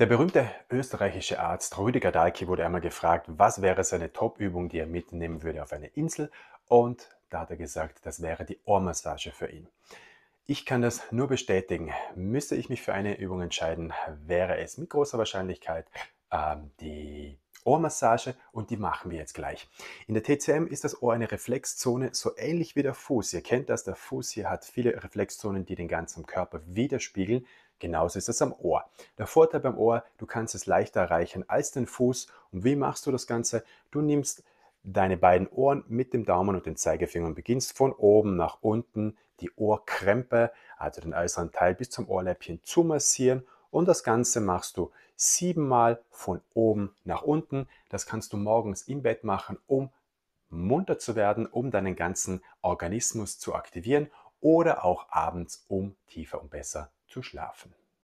Der berühmte österreichische Arzt Rüdiger Dahlke wurde einmal gefragt, was wäre seine Top-Übung, die er mitnehmen würde auf eine Insel. Und da hat er gesagt, das wäre die Ohrmassage für ihn. Ich kann das nur bestätigen. Müsste ich mich für eine Übung entscheiden, wäre es mit großer Wahrscheinlichkeit ähm, die Ohrmassage und die machen wir jetzt gleich. In der TCM ist das Ohr eine Reflexzone, so ähnlich wie der Fuß. Ihr kennt das, der Fuß hier hat viele Reflexzonen, die den ganzen Körper widerspiegeln. Genauso ist das am Ohr. Der Vorteil beim Ohr, du kannst es leichter erreichen als den Fuß. Und wie machst du das Ganze? Du nimmst deine beiden Ohren mit dem Daumen und den Zeigefinger und beginnst von oben nach unten die Ohrkrempe, also den äußeren Teil bis zum Ohrläppchen zu massieren und das Ganze machst du siebenmal von oben nach unten. Das kannst du morgens im Bett machen, um munter zu werden, um deinen ganzen Organismus zu aktivieren oder auch abends, um tiefer und besser zu schlafen.